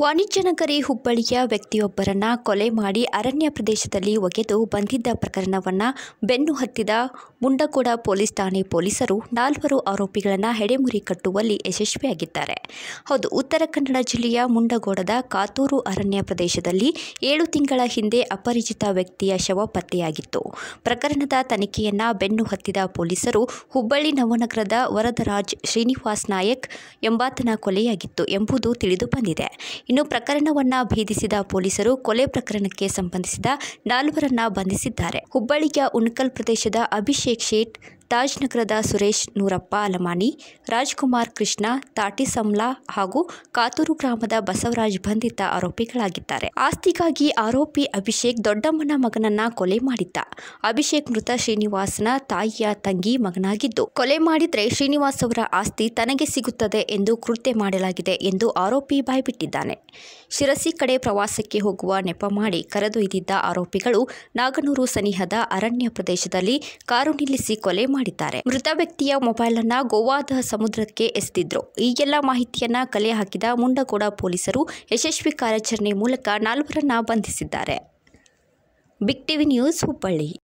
ವಾಣಿಜ್ಯನಗರಿ ಹುಬ್ಬಳ್ಳಿಯ ವ್ಯಕ್ತಿಯೊಬ್ಬರನ್ನ ಕೊಲೆ ಮಾಡಿ ಅರಣ್ಯ ಪ್ರದೇಶದಲ್ಲಿ ಒಗೆದು ಬಂದಿದ್ದ ಪ್ರಕರಣವನ್ನ ಬೆನ್ನು ಹತ್ತಿದ ಮುಂಡಗೋಡ ಪೊಲೀಸ್ ಠಾಣೆ ಪೊಲೀಸರು ನಾಲ್ವರು ಆರೋಪಿಗಳನ್ನು ಹೆಡೆಮುರಿ ಕಟ್ಟುವಲ್ಲಿ ಯಶಸ್ವಿಯಾಗಿದ್ದಾರೆ ಹೌದು ಉತ್ತರ ಕನ್ನಡ ಜಿಲ್ಲೆಯ ಮುಂಡಗೋಡದ ಕಾತೂರು ಅರಣ್ಯ ಪ್ರದೇಶದಲ್ಲಿ ಏಳು ತಿಂಗಳ ಹಿಂದೆ ಅಪರಿಚಿತ ವ್ಯಕ್ತಿಯ ಶವ ಪತ್ತೆಯಾಗಿತ್ತು ಪ್ರಕರಣದ ತನಿಖೆಯನ್ನ ಬೆನ್ನು ಹತ್ತಿದ ಪೊಲೀಸರು ಹುಬ್ಬಳ್ಳಿ ನವನಗರದ ವರದರಾಜ್ ಶ್ರೀನಿವಾಸ್ ನಾಯಕ್ ಎಂಬಾತನ ಕೊಲೆಯಾಗಿತ್ತು ಎಂಬುದು ತಿಳಿದು ಬಂದಿದೆ ಇನ್ನು ಪ್ರಕರಣವನ್ನ ಭೇದಿಸಿದ ಪೊಲೀಸರು ಕೊಲೆ ಪ್ರಕರಣಕ್ಕೆ ಸಂಬಂಧಿಸಿದ ನಾಲ್ವರನ್ನ ಬಂಧಿಸಿದ್ದಾರೆ ಹುಬ್ಬಳ್ಳಿಯ ಉಣಕಲ್ ಪ್ರದೇಶದ ಅಭಿಷೇಕ್ ಶೇಟ್ ತಾಜ್ ನಗರದ ಸುರೇಶ್ ನೂರಪ್ಪ ಅಲಮಾನಿ ರಾಜ್ಕುಮಾರ್ ಕೃಷ್ಣ ತಾಟಿಸಮ್ಲಾ ಹಾಗೂ ಕಾತೂರು ಗ್ರಾಮದ ಬಸವರಾಜ್ ಬಂಧಿತ ಆರೋಪಿಗಳಾಗಿದ್ದಾರೆ ಆಸ್ತಿಗಾಗಿ ಆರೋಪಿ ಅಭಿಷೇಕ್ ದೊಡ್ಡಮ್ಮನ ಮಗನನ್ನ ಕೊಲೆ ಮಾಡಿದ್ದ ಅಭಿಷೇಕ್ ಮೃತ ಶ್ರೀನಿವಾಸನ ತಾಯಿಯ ತಂಗಿ ಮಗನಾಗಿದ್ದು ಕೊಲೆ ಮಾಡಿದ್ರೆ ಶ್ರೀನಿವಾಸ್ ಅವರ ಆಸ್ತಿ ತನಗೆ ಸಿಗುತ್ತದೆ ಎಂದು ಕೃತ್ಯ ಮಾಡಲಾಗಿದೆ ಎಂದು ಆರೋಪಿ ಬಾಯ್ಬಿಟ್ಟಿದ್ದಾನೆ ಶಿರಸಿ ಕಡೆ ಪ್ರವಾಸಕ್ಕೆ ಹೋಗುವ ನೆಪ ಮಾಡಿ ಕರೆದೊಯ್ದಿದ್ದ ಆರೋಪಿಗಳು ನಾಗನೂರು ಸನಿಹದ ಅರಣ್ಯ ಪ್ರದೇಶದಲ್ಲಿ ಕಾರು ನಿಲ್ಲಿಸಿ ಕೊಲೆ ಮಾಡಿದ್ದಾರೆ ಮೃತ ವ್ಯಕ್ತಿಯ ಮೊಬೈಲ್ ಅನ್ನ ಗೋವಾದ ಸಮುದ್ರಕ್ಕೆ ಎಸೆದಿದ್ರು ಈ ಎಲ್ಲ ಮಾಹಿತಿಯನ್ನ ಕಲೆ ಹಾಕಿದ ಮುಂಡಗೋಡ ಪೊಲೀಸರು ಯಶಸ್ವಿ ಕಾರ್ಯಾಚರಣೆ ಮೂಲಕ ನಾಲ್ವರನ್ನ ಬಂಧಿಸಿದ್ದಾರೆ ಬಿಗ್ ಟಿವಿ ನ್ಯೂಸ್ ಹುಬ್ಬಳ್ಳಿ